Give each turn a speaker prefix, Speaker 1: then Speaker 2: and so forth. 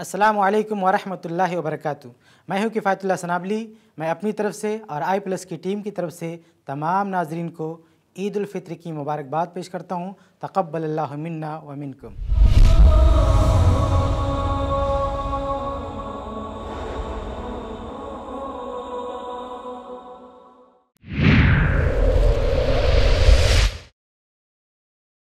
Speaker 1: असलकम वरहमल वबरक मैं हूं किफ़ायतुल्ला सनाबली मैं अपनी तरफ से और आई प्लस की टीम की तरफ से तमाम नाजरीन को ईद की मुबारकबाद पेश करता हूँ तकबल मन्ना व मिनकुम